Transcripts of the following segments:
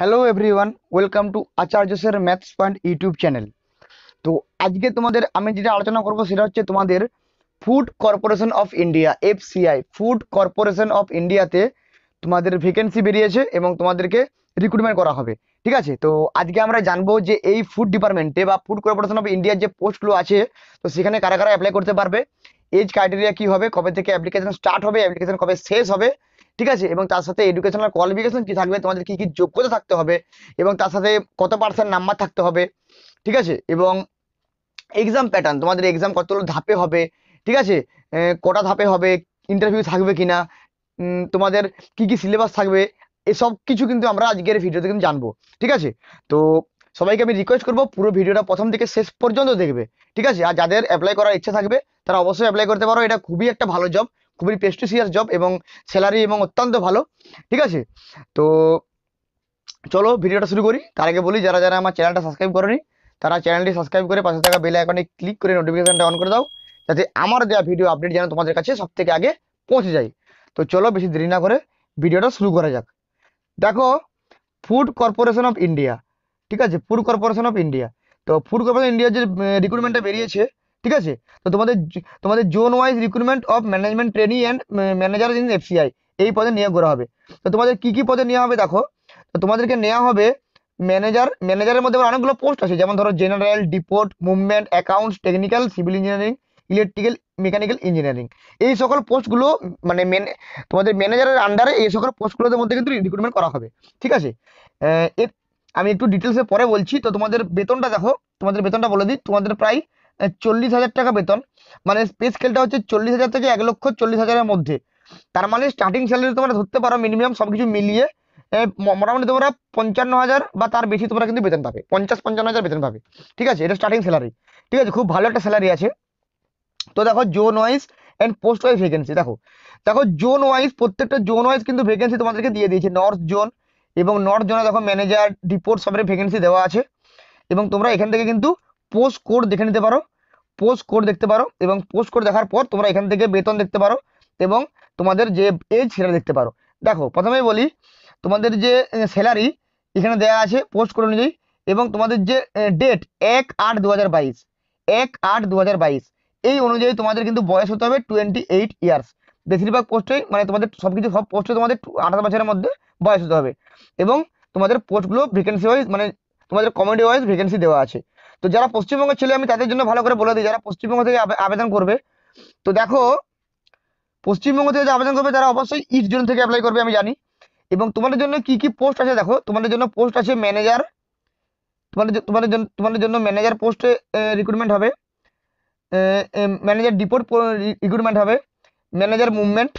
Hello everyone welcome to আচার্যসের maths point YouTube channel তো আজকে তোমাদের আমি যেটা আলোচনা করব সেটা হচ্ছে তোমাদের food corporation of India FCI food corporation of ইন্ডিয়াতে তোমাদের ভ্যাকেন্সি বেরিয়েছে এবং তোমাদেরকে রিক্রুটমেন্ট করা হবে ঠিক আছে তো আজকে আমরা জানবো যে এই ফুড ডিপার্টমেন্টে বা ফুড কর্পোরেশন অফ ইন্ডিয়ার যে পোস্টগুলো আছে তো সেখানে কারা কারা অ্যাপ্লাই করতে পারবে এজ ক্রাইটেরিয়া কী হবে কবে থেকে অ্যাপ্লিকেশন স্টার্ট হবে অ্যাপ্লিকেশন কবে শেষ হবে ঠিক আছে এবং তার সাথে এডুকেশনাল কোয়ালিফিকেশন কি থাকবে তোমাদের কি কি যোগ্যতা থাকতে হবে এবং তার সাথে কত পার্সেন্ট নাম্বার থাকতে হবে ঠিক আছে এবং এক্সাম প্যাটার্ন তোমাদের এক্সাম কতগুলো ধাপে হবে ঠিক আছে কটা ধাপে হবে ইন্টারভিউ থাকবে কি না তোমাদের কি কি সিলেবাস থাকবে এসব কিছু কিন্তু আমরা আজকের ভিডিওতে কিন্তু জানবো ঠিক আছে তো সবাইকে আমি রিকোয়েস্ট করবো পুরো ভিডিওটা প্রথম থেকে শেষ পর্যন্ত দেখবে ঠিক আছে আর যাদের অ্যাপ্লাই করার ইচ্ছা থাকবে তারা অবশ্যই অ্যাপ্লাই করতে পারো এটা খুবই একটা ভালো জব খুবই প্রেস্টিসিয়াস জব এবং স্যালারি এবং অত্যন্ত ভালো ঠিক আছে তো চলো ভিডিওটা শুরু করি তার আগে বলি যারা যারা আমার চ্যানেলটা সাবস্ক্রাইব করেনি তারা চ্যানেলটি সাবস্ক্রাইব করে পাশে থাকা বেল আইকনে ক্লিক করে নোটিফিকেশনটা অন করে দাও যাতে আমার দেওয়া ভিডিও আপডেট যেন তোমাদের কাছে সব থেকে আগে পৌঁছে যায় তো চলো বেশি দেরি না করে ভিডিওটা শুরু করা যাক দেখো ফুড কর্পোরেশন অফ ইন্ডিয়া ঠিক আছে ফুড কর্পোরেশন অফ ইন্ডিয়া তো ফুড কর্পোরেশন ইন্ডিয়ার যে রিক্রুটমেন্টটা বেরিয়েছে ঠিক আছে তো তোমাদের তোমাদের zone wise recruitment of management training and manager in FCI এই পদে নিয়োগ করা হবে তো তোমাদের কি কি পদে নেওয়া হবে দেখো তো তোমাদেরকে নেওয়া হবে ম্যানেজার ম্যানেজারের মধ্যে অনেকগুলো পোস্ট আছে যেমন ধরো general depot movement accounts technical civil engineering electrical mechanical engineering এই সকল পোস্টগুলো মানে মেনে তোমাদের ম্যানেজারের আন্ডারে এই সকল পোস্টগুলোর মধ্যে কিন্তু রিক্রুটমেন্ট করা হবে ঠিক আছে আমি একটু ডিটেলসে পরে বলছি তো তোমাদের বেতনটা দেখো তোমাদের বেতনটা বলে দিই তোমাদের প্রায় চল্লিশ হাজার টাকা বেতন মানে পে স্কেলটা হচ্ছে চল্লিশ হাজার থেকে এক লক্ষ চল্লিশ হাজারের মধ্যে তার মানে স্টার্টিং স্যালারি তোমরা ধরতে পারো মিনিমাম সব কিছু মিলিয়ে মোটামুটি তোমরা পঞ্চান্ন হাজার বা তার বেশি তোমরা কিন্তু বেতন পাবে পঞ্চাশ পঞ্চান্ন হাজার বেতন পাবে ঠিক আছে এটা স্টার্টিং স্যালারি ঠিক আছে খুব ভালো একটা স্যালারি আছে তো দেখো zone wise and post wise vacancy দেখো দেখো জোন ওয়াইজ প্রত্যেকটা জোন ওয়াইজ কিন্তু ভ্যাকেন্সি তোমাদেরকে দিয়ে দিয়েছে নর্থ জোন এবং নর্থ জোনে দেখো ম্যানেজার ডিপোর্ট সবের ভ্যাকেন্সি দেওয়া আছে এবং তোমরা এখান থেকে কিন্তু পোস্ট কোড দেখে নিতে পারো পোস্ট কোড দেখতে পারো এবং পোস্ট কোড দেখার পর তোমরা এখান থেকে বেতন দেখতে পারো এবং তোমাদের যে এজ সেটা দেখতে পারো দেখো প্রথমেই বলি তোমাদের যে স্যালারি এখানে দেওয়া আছে পোস্ট কোড অনুযায়ী এবং তোমাদের যে ডেট এক আট দু হাজার বাইশ এক আট দু হাজার বাইশ এই অনুযায়ী তোমাদের কিন্তু বয়স হতে হবে টোয়েন্টি এইট ইয়ার্স বেশিরভাগ পোস্টেই মানে তোমাদের সব কিছু সব পোস্টে তোমাদের আঠারো বছরের মধ্যে বয়স হতে হবে এবং তোমাদের পোস্টগুলো ভ্যাকেন্সি ওয়াইজ মানে তোমাদের কমেডি ওয়াইজ ভ্যাকেন্সি দেওয়া আছে তো যারা পশ্চিমবঙ্গের ছেলে আমি তাদের জন্য ভালো করে বলে দিই যারা পশ্চিমবঙ্গ থেকে আবেদন করবে তো দেখো পশ্চিমবঙ্গ থেকে যে আবেদন করবে তারা অবশ্যই ইস্ট জোন থেকে অ্যাপ্লাই করবে আমি জানি এবং তোমাদের জন্য কি কি পোস্ট আছে দেখো তোমাদের জন্য পোস্ট আছে ম্যানেজার তোমাদের তোমাদের জন্য তোমাদের জন্য ম্যানেজার পোস্টে রিক্রুটমেন্ট হবে ম্যানেজার ডিপোর্ট রিক্রুটমেন্ট হবে ম্যানেজার মুভমেন্ট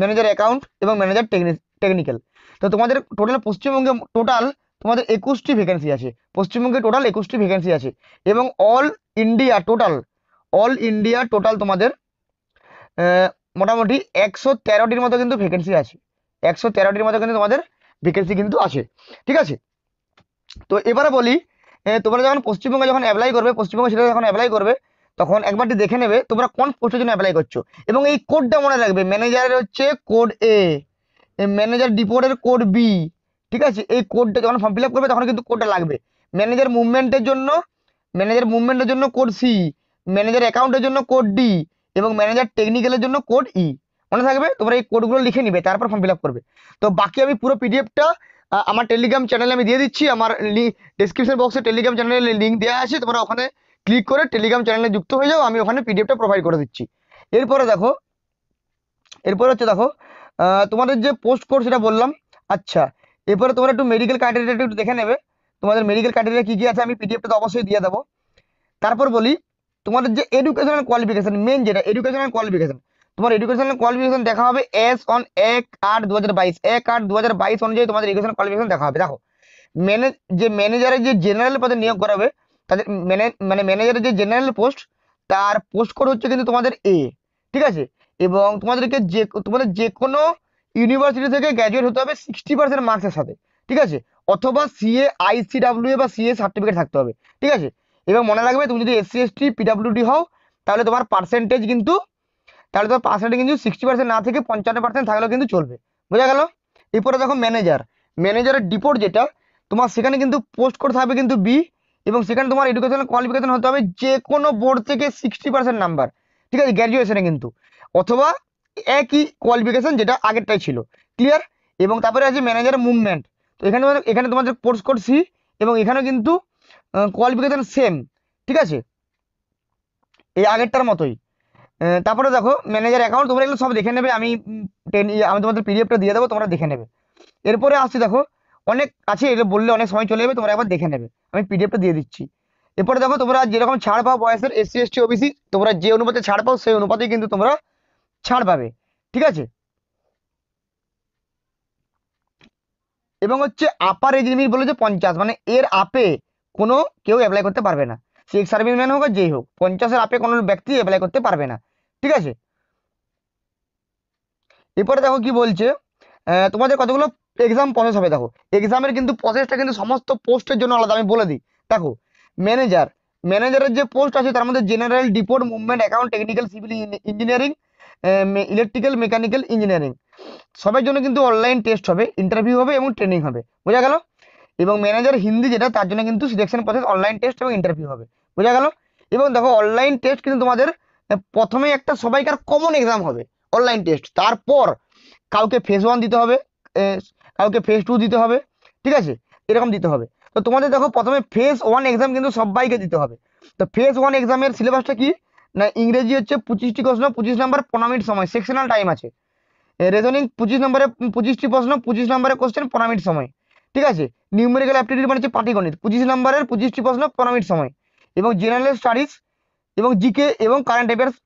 ম্যানেজার অ্যাকাউন্ট এবং ম্যানেজার টেকনিক্যাল তো তোমাদের টোটাল পশ্চিমবঙ্গে টোটাল তোমাদের একুশটি ভ্যাকেন্সি আছে পশ্চিমবঙ্গে টোটাল একুশটি ভ্যাকেন্সি আছে এবং all India total all India total তোমাদের মোটামুটি একশো তেরোটির মতো কিন্তু ভ্যাকেন্সি আছে একশো তেরোটির মতো কিন্তু তোমাদের ভ্যাকেন্সি কিন্তু আছে ঠিক আছে তো এবারে বলি তোমরা যখন পশ্চিমবঙ্গে যখন অ্যাপ্লাই করবে পশ্চিমবঙ্গে সেটা যখন অ্যাপ্লাই করবে তখন একবারটি দেখে নেবে তোমরা কোন পোস্টের জন্য অ্যাপ্লাই করছো এবং এই কোডটা মনে রাখবে ম্যানেজারের হচ্ছে কোড এ ম্যানেজার ডিপোর্টের কোড বি ঠিক আছে এই কোডটা যখন ফর্ম ফিল আপ করবে তখন কিন্তু কোডটা লাগবে ম্যানেজার মুভমেন্টের জন্য ম্যানেজার মুভমেন্টের জন্য কোড সি ম্যানেজার অ্যাকাউন্টের জন্য কোড ডি এবং ম্যানেজার টেকনিক্যালের জন্য কোড ই e। মনে থাকবে তোমরা এই কোডগুলো লিখে নিবে তারপর ফর্ম ফিল আপ করবে তো বাকি আমি পুরো পিডিএফটা আমার টেলিগ্রাম চ্যানেলে আমি দিয়ে দিচ্ছি আমার ডিসক্রিপশন বক্সে টেলিগ্রাম চ্যানেলে লিঙ্ক দেওয়া আছে তোমরা ওখানে ক্লিক করে টেলিগ্রাম চ্যানেলে যুক্ত হয়ে যাও আমি ওখানে পিডিএফটা প্রোভাইড করে দিচ্ছি এরপরে দেখো এরপরে হচ্ছে দেখো তোমাদের যে পোস্ট কোড সেটা বললাম আচ্ছা এরপরে তোমরা একটু মেডিকেল ক্রাইটেরিয়াটা একটু দেখে নেবে তোমাদের মেডিকেল ক্রাইটেরিয়া কী কী আছে আমি পিডিএফটা তো অবশ্যই দিয়ে দেবো তারপর বলি তোমাদের যে এডুকেশনাল কোয়ালিফিকেশান মেন যেটা এডুকেশনাল কোয়ালিফিকেশান তোমার এডুকেশনাল কোয়ালিফিকেশান দেখা হবে এস অন এক আট দু হাজার বাইশ এক আট দু হাজার বাইশ অনুযায়ী তোমাদের এডুকেশনাল কোয়ালিফিকেশান দেখা হবে দেখো যে ম্যানেজারের যে জেনারেল পদে নিয়োগ করা হবে তাদের মানে ম্যানেজারের যে জেনারেল পোস্ট তার পোস্ট কোড হচ্ছে কিন্তু তোমাদের এ ঠিক আছে এবং তোমাদেরকে যে তোমাদের যে কোনো ইউনিভার্সিটি থেকে গ্র্যাজুয়েট হতে হবে সিক্সটি পার্সেন্ট মার্কসের সাথে ঠিক আছে অথবা সিএ আইসিডাব্লিউ বা সিএ সার্টিফিকেট থাকতে হবে ঠিক আছে এবার মনে রাখবে তুমি যদি এসসি এসটি পিডাব্লিউডি হও তাহলে তোমার পার্সেন্টেজ কিন্তু তাহলে তোমার পার্সেন্টেজ কিন্তু সিক্সটি পার্সেন্ট না থেকে পঞ্চান্ন পার্সেন্ট থাকলেও কিন্তু চলবে বোঝা গেল এরপরে দেখো ম্যানেজার ম্যানেজারের ডিপোর্ট যেটা তোমার সেখানে কিন্তু পোস্ট করতে হবে কিন্তু বি এবং সেখানে তোমার এডুকেশনাল কোয়ালিফিকেশন হতে হবে যে কোনো বোর্ড থেকে সিক্সটি পার্সেন্ট নাম্বার ঠিক আছে গ্র্যাজুয়েশনে কিন্তু অথবা একই কোয়ালিফিকেশান যেটা আগেরটাই ছিল ক্লিয়ার এবং তারপরে আছে ম্যানেজার মুভমেন্ট তো এখানে এখানে তোমাদের কোর্স কোড সি এবং এখানেও কিন্তু কোয়ালিফিকেশান সেম ঠিক আছে এই আগেরটার মতোই তারপরে দেখো ম্যানেজার অ্যাকাউন্ট তোমরা এগুলো সব দেখে নেবে আমি টেন ইয়ে, আমি তোমাদের পিডিএফটা দিয়ে দেবো তোমরা দেখে নেবে এরপরে আসছি দেখো অনেক আছে এটা বললে অনেক সময় চলে যাবে তোমরা একবার দেখে নেবে আমি পিডিএফটা দিয়ে দিচ্ছি এরপরে দেখো তোমরা যেরকম ছাড় পাও বয়সের এসসি এসটি ওবিসি তোমরা যে অনুপাতে ছাড় পাও সেই অনুপাতেই কিন্তু তোমরা ছাড় পাবে ঠিক আছে এবং হচ্ছে আপার এজ লিমিট বলেছে পঞ্চাশ মানে এর আপে কোনো কেউ অ্যাপ্লাই করতে পারবে না সে এক্স ম্যান হোক আর যেই হোক পঞ্চাশের আপে কোনো ব্যক্তি অ্যাপ্লাই করতে পারবে না ঠিক আছে এরপরে দেখো কি বলছে তোমাদের কতগুলো এক্সাম প্রসেস হবে দেখো এক্সামের কিন্তু প্রসেসটা কিন্তু সমস্ত পোস্টের জন্য আলাদা আমি বলে দিই দেখো ম্যানেজার ম্যানেজারের যে পোস্ট আছে তার মধ্যে general depot movement account technical civil engineering electrical mechanical engineering সবের জন্য কিন্তু অনলাইন টেস্ট হবে ইন্টারভিউ হবে এবং ট্রেনিং হবে বোঝা গেল এবং ম্যানেজার হিন্দি যেটা তার জন্য কিন্তু সিলেকশন প্রসেস অনলাইন টেস্ট এবং ইন্টারভিউ হবে বোঝা গেল এবং দেখো অনলাইন টেস্ট কিন্তু তোমাদের প্রথমে একটা সবাইকার কমন এক্সাম হবে অনলাইন টেস্ট তারপর কাউকে ফেজ ওয়ান দিতে হবে কাউকে ফেজ টু দিতে হবে ঠিক আছে এরকম দিতে হবে তো তোমাদের দেখো প্রথমে ফেজ ওয়ান এক্সাম কিন্তু সবাইকে দিতে হবে তো ফেজ ওয়ান এক্সামের সিলেবাসটা কি না ইংরেজি হচ্ছে পঁচিশটি প্রশ্ন পঁচিশ নম্বর পনেরো মিনিট সময় সেকশনাল টাইম আছে রেজনিং পঁচিশ নম্বরে পঁচিশটি প্রশ্ন পঁচিশ নাম্বারে কোশ্চেন পনেরো মিনিট সময় ঠিক আছে নিউমেরিক্যাল অ্যাপটিটিউড মানে হচ্ছে পাটিগণিত পঁচিশ নম্বরের পঁচিশটি প্রশ্ন পনেরো মিনিট সময় এবং জেনারেল স্টাডিজ এবং জিকে এবং কারেন্ট মানে অ্যাফেয়ার্স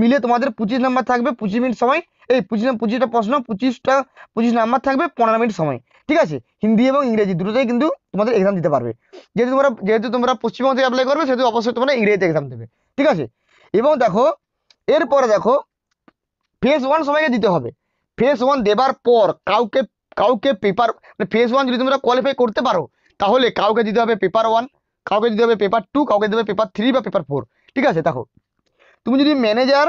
মিলে তোমাদের পঁচিশ নাম্বার থাকবে পঁচিশ মিনিট সময় এই পঁচিশ পঁচিশটা প্রশ্ন পঁচিশটা পঁচিশ নাম্বার থাকবে পনেরো মিনিট সময় ঠিক আছে হিন্দি এবং ইংরেজি দুটোতেই কিন্তু তোমাদের এক্সাম দিতে পারবে যেহেতু তোমরা যেহেতু তোমরা পশ্চিমবঙ্গ থেকে অ্যাপ্লাই করবে সেহেতু অবশ্যই তোমরা ইংরেজিতে এক্সাম দেবে ঠিক আছে এবং দেখো এরপরে দেখো ফেস ওয়ান সবাইকে দিতে হবে ফেস ওয়ান দেবার পর কাউকে কাউকে পেপার মানে ফেস ওয়ান যদি তোমরা কোয়ালিফাই করতে পারো তাহলে কাউকে দিতে হবে পেপার ওয়ান কাউকে দিতে হবে পেপার টু কাউকে দিতে হবে পেপার থ্রি বা পেপার ফোর ঠিক আছে দেখো তুমি যদি ম্যানেজার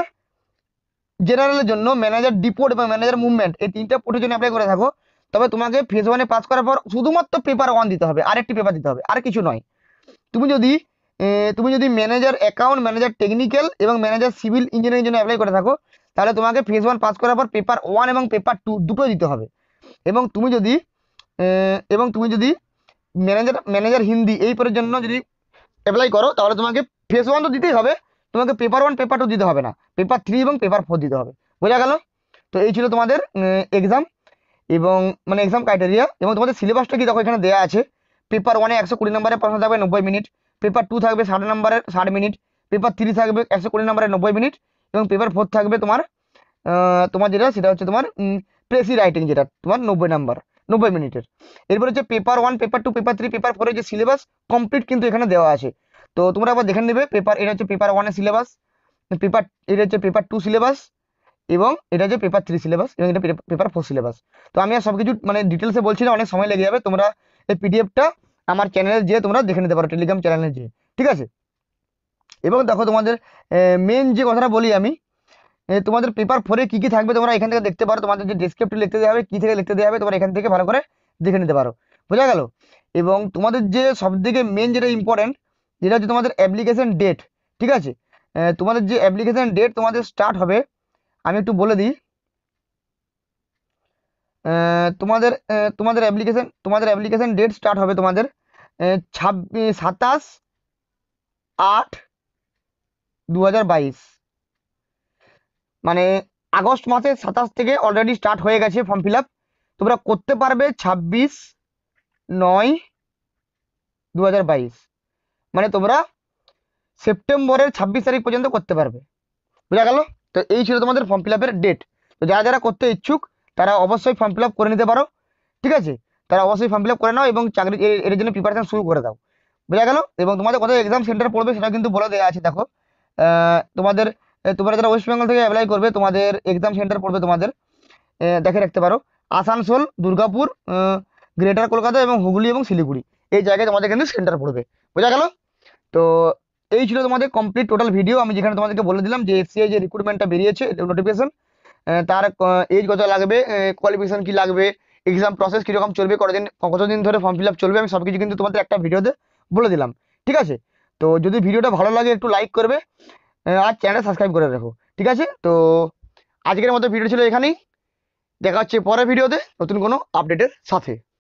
জেনারেলের জন্য ম্যানেজার ডিপোর্ট এবং ম্যানেজার মুভমেন্ট এই তিনটা পোর্টের জন্য অ্যাপ্লাই করে থাকো তবে তোমাকে ফেজ ওয়ানে পাস করার পর শুধুমাত্র পেপার ওয়ান দিতে হবে আরেকটি পেপার দিতে হবে আর কিছু নয় তুমি যদি তুমি যদি ম্যানেজার অ্যাকাউন্ট ম্যানেজার টেকনিক্যাল এবং ম্যানেজার সিভিল ইঞ্জিনিয়ারিং জন্য অ্যাপ্লাই করে থাকো তাহলে তোমাকে ফেজ ওয়ান পাস করার পর পেপার ওয়ান এবং পেপার টু দুটো দিতে হবে এবং তুমি যদি এবং তুমি যদি ম্যানেজার ম্যানেজার হিন্দি এই পরের জন্য যদি অ্যাপ্লাই করো তাহলে তোমাকে ফেজ ওয়ান তো দিতেই হবে তোমাকে পেপার ওয়ান পেপার টু দিতে হবে না পেপার থ্রি এবং পেপার ফোর দিতে হবে বোঝা গেল তো এই ছিল তোমাদের এক্সাম এবং মানে এক্সাম ক্রাইটেরিয়া এবং তোমাদের সিলেবাসটা কি দেখো এখানে দেওয়া আছে পেপার ওয়ানে একশো কুড়ি নম্বরে প্রশ্ন থাকবে নব্বই মিনিট পেপার টু থাকবে ষাট নাম্বারের ষাট মিনিট পেপার থ্রি থাকবে একশো কুড়ি নাম্বারের নব্বই মিনিট এবং পেপার ফোর থাকবে তোমার তোমার যেটা সেটা হচ্ছে তোমার প্রেসি রাইটিং যেটা তোমার নব্বই নাম্বার নব্বই মিনিটের এরপর হচ্ছে paper one paper two paper three paper ফোরের যে সিলেবাস কমপ্লিট কিন্তু এখানে দেওয়া আছে তো তোমরা আবার দেখে নেবে পেপার এটা হচ্ছে পেপার ওয়ানের সিলেবাস পেপার এটা হচ্ছে পেপার টু সিলেবাস এবং এটা হচ্ছে পেপার থ্রি সিলেবাস এবং এটা পেপার ফোর সিলেবাস তো আমি আর সব কিছু মানে ডিটেলসে বলছি না অনেক সময় লেগে যাবে তোমরা এই পিডিএফটা আমার চ্যানেলে যেয়ে তোমরা দেখে নিতে পারো টেলিগ্রাম চ্যানেলে যেয়ে ঠিক আছে এবং দেখো তোমাদের মেন যে কথাটা বলি আমি তোমাদের পেপার ফোরে কী কী থাকবে তোমরা এখান থেকে দেখতে পারো তোমাদের যে ডেসক্রিপ্ট লিখতে দেওয়া হবে কী থেকে লিখতে দেওয়া হবে তোমরা এখান থেকে ভালো করে দেখে নিতে পারো বোঝা গেল এবং তোমাদের যে সবথেকে মেন যেটা ইম্পর্ট্যান্ট যেটা হচ্ছে তোমাদের অ্যাপ্লিকেশান ডেট ঠিক আছে তোমাদের যে অ্যাপ্লিকেশান ডেট তোমাদের স্টার্ট হবে আমি একটু বলে দিই তোমাদের তোমাদের অ্যাপ্লিকেশান তোমাদের অ্যাপ্লিকেশান ডেট স্টার্ট হবে তোমাদের ছাব্বিশ সাতাশ আট দু মানে আগস্ট মাসের সাতাশ থেকে অলরেডি স্টার্ট হয়ে গেছে ফর্ম ফিল তোমরা করতে পারবে ছাব্বিশ নয় দু মানে তোমরা সেপ্টেম্বরের ছাব্বিশ তারিখ পর্যন্ত করতে পারবে বুঝা গেল তো এই ছিল তোমাদের ফর্ম ফিল ডেট তো যারা যারা করতে ইচ্ছুক তারা অবশ্যই ফর্ম ফিল করে নিতে পারো ঠিক আছে তারা অবশ্যই ফর্ম ফিল করে নাও এবং চাকরি এর জন্য প্রিপারেশন শুরু করে দাও বোঝা গেল এবং তোমাদের কত এক্সাম সেন্টার পড়বে সেটা কিন্তু বলে দেওয়া আছে দেখো তোমাদের তোমরা যারা ওয়েস্ট বেঙ্গল থেকে অ্যাপ্লাই করবে তোমাদের এক্সাম সেন্টার পড়বে তোমাদের দেখে রাখতে পারো আসানসোল দুর্গাপুর গ্রেটার কলকাতা এবং হুগলি এবং শিলিগুড়ি এই জায়গায় তোমাদের কিন্তু সেন্টার পড়বে বোঝা গেল তো এই ছিল তোমাদের কমপ্লিট টোটাল ভিডিও আমি যেখানে তোমাদেরকে বলে দিলাম যে এসিআই যে রিক্রুটমেন্টটা বেরিয়েছে নোটিফিকেশন তার এজ কত লাগবে কোয়ালিফিকেশান কী লাগবে এক্সাম প্রসেস কীরকম চলবে কতদিন কতদিন ধরে ফর্ম ফিল আপ চলবে আমি সব কিছু কিন্তু তোমাদের একটা ভিডিওতে বলে দিলাম ঠিক আছে তো যদি ভিডিওটা ভালো লাগে একটু লাইক করবে আর চ্যানেল সাবস্ক্রাইব করে রাখো ঠিক আছে তো আজকের মতো ভিডিও ছিল এখানেই দেখা হচ্ছে পরের ভিডিওতে নতুন কোনো আপডেটের সাথে